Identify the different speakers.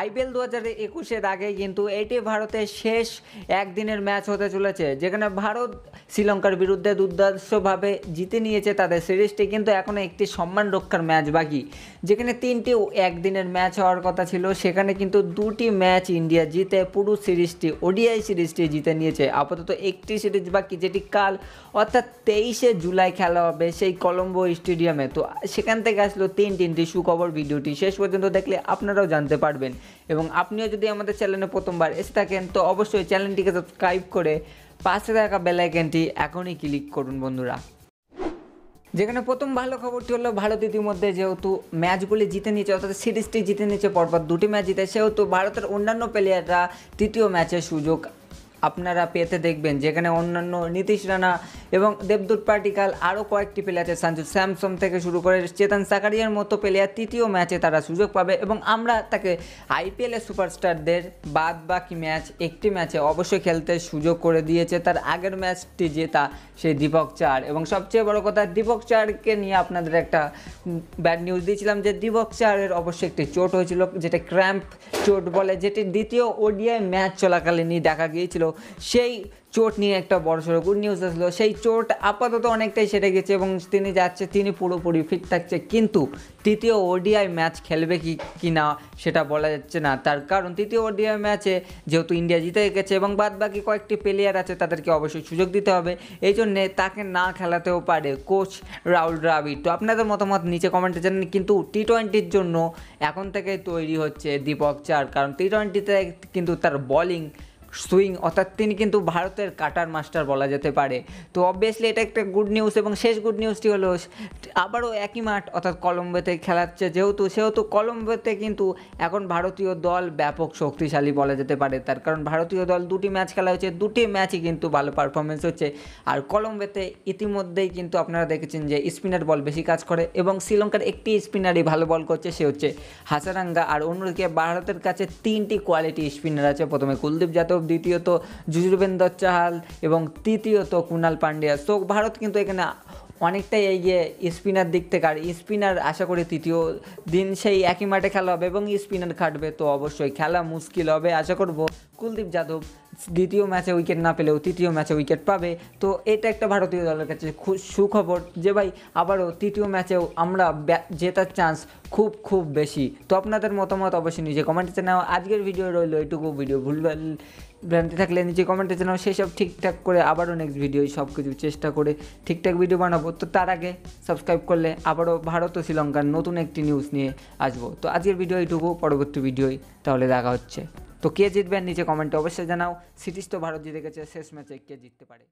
Speaker 1: IPL দু হাজার একুশের আগে কিন্তু এটি ভারতের শেষ একদিনের ম্যাচ হতে চলেছে যেখানে ভারত শ্রীলঙ্কার বিরুদ্ধে দুর্দর্শভাবে জিতে নিয়েছে তাদের সিরিজটি কিন্তু এখনও একটি সম্মান রক্ষার ম্যাচ বাকি যেখানে তিনটি একদিনের ম্যাচ হওয়ার কথা ছিল সেখানে কিন্তু দুটি ম্যাচ ইন্ডিয়া জিতে পুরো সিরিজটি ওডিআই সিরিজটি জিতে নিয়েছে আপাতত একটি সিরিজ বাকি যেটি কাল অর্থাৎ তেইশে জুলাই খেলা হবে সেই কলম্বো স্টেডিয়ামে তো সেখান থেকে আসলো তিন তিনটি সুখবর ভিডিওটি শেষ পর্যন্ত দেখলে আপনারাও জানতে পারবেন এবং আপনিও যদি আমাদের চ্যানেলে প্রথমবার এসে থাকেন তো অবশ্যই চ্যানেলটিকে সাবস্ক্রাইব করে পাশে থাকা বেলাইকেনটি এখনই ক্লিক করুন বন্ধুরা যেখানে প্রথম ভালো খবরটি হলো ভারত ইতিমধ্যে যেহেতু ম্যাচগুলি জিতে নিয়েছে অর্থাৎ সিরিজটি জিতে নিয়েছে পরপর দুটি ম্যাচ জিতে সেহেতু ভারতের অন্যান্য প্লেয়াররা তৃতীয় ম্যাচের সুযোগ আপনারা পেতে দেখবেন যেখানে অন্যান্য নীতিশ রানা এবং দেবদূত পার্টিকাল আরও কয়েকটি প্লেয়ারের সানজু স্যামসং থেকে শুরু করে চেতন সাকারিয়ার মতো প্লেয়ার তৃতীয় ম্যাচে তারা সুযোগ পাবে এবং আমরা তাকে আইপিএলের সুপারস্টারদের বাদ বাকি ম্যাচ একটি ম্যাচে অবশ্যই খেলতে সুযোগ করে দিয়েছে তার আগের ম্যাচটি জেতা সেই দীপক চার এবং সবচেয়ে বড় কথা দীপক চারকে নিয়ে আপনাদের একটা ব্যাড নিউজ দিয়েছিলাম যে দীপক চারের অবশ্যই একটি চোট হয়েছিল যেটা ক্র্যাম্প চোট বলে যেটি দ্বিতীয় ওডিআই ম্যাচ চলাকালীনই দেখা গিয়েছিল সেই চোট নিয়ে একটা বড়সড় গুড নিউজ আসলো সেই চোট আপাতত অনেকটাই সেরে গেছে এবং তিনি যাচ্ছে তিনি পুরোপুরি ফিট থাকছে কিন্তু তৃতীয় ওডিআই ম্যাচ খেলবে কি কি না সেটা বলা যাচ্ছে না তার কারণ তৃতীয় ওডিআই ম্যাচে যেহেতু ইন্ডিয়া জিতে গেছে এবং বাদ বাকি কয়েকটি প্লেয়ার আছে তাদেরকে অবশ্যই সুযোগ দিতে হবে এই জন্যে তাকে না খেলাতেও পারে কোচ রাহুল দ্রাবিড় তো আপনাদের মতামত নিচে কমেন্টে জানেন কিন্তু টি টোয়েন্টির জন্য এখন থেকে তৈরি হচ্ছে দীপক চার কারণ টি টোয়েন্টিতে কিন্তু তার বলিং সুইং অর্থাৎ তিনি কিন্তু ভারতের কাটার মাস্টার বলা যেতে পারে তো অবভিয়াসলি এটা একটা গুড নিউজ এবং শেষ গুড নিউজটি হলো আবারও একই মাঠ অর্থাৎ কলম্বোতে খেলাচ্ছে যেহেতু সেহেতু কলম্বোতে কিন্তু এখন ভারতীয় দল ব্যাপক শক্তিশালী বলা যেতে পারে তার কারণ ভারতীয় দল দুটি ম্যাচ খেলা হয়েছে দুটি ম্যাচই কিন্তু ভালো পারফরমেন্স হচ্ছে আর কলম্বোতে ইতিমধ্যেই কিন্তু আপনারা দেখেছেন যে স্পিনার বল বেশি কাজ করে এবং শ্রীলঙ্কার একটি স্পিনারই ভালো বল করছে সে হচ্ছে হাসারাঙ্গা আর অন্যদিকে ভারতের কাছে তিনটি কোয়ালিটি স্পিনার আছে প্রথমে কুলদীপ যাদব যাদব দ্বিতীয়ত যুজুবেন্দর চাহাল এবং তৃতীয়ত কুণাল পান্ডিয়া সো ভারত কিন্তু এখানে অনেকটাই এগিয়ে স্পিনার দিক থেকে আর স্পিনার আশা করি তৃতীয় দিন সেই একই মাঠে খেলা হবে এবং স্পিনার খাটবে তো অবশ্যই খেলা মুশকিল হবে আশা করব কুলদীপ যাদব দ্বিতীয় ম্যাচে উইকেট না পেলেও তৃতীয় ম্যাচে উইকেট পাবে তো এটা একটা ভারতীয় দলের কাছে সুখবর যে ভাই আবারও তৃতীয় ম্যাচেও আমরা জেতার চান্স খুব খুব বেশি তো আপনাদের মতামত অবশ্যই নিজে কমেন্টে জানাও আজকের ভিডিও রইল এইটুকু ভিডিও ভুল ভ্রান্তি থাকলে নিজে কমেন্টে জানাও সেসব ঠিকঠাক করে আবারও নেক্সট ভিডিও সব কিছু চেষ্টা করে ঠিকঠাক ভিডিও বানাবো তো তার আগে সাবস্ক্রাইব করলে আবারও ভারত ও শ্রীলঙ্কার নতুন একটি নিউজ নিয়ে আসবো তো আজকের ভিডিও এটুকু পরবর্তী ভিডিওয় তাহলে দেখা হচ্ছে তো কে জিতবেন নিচে কমেন্টে অবশ্যই জানাও সিরিজ তো ভারত জিতে গেছে শেষ ম্যাচে কে জিততে পারে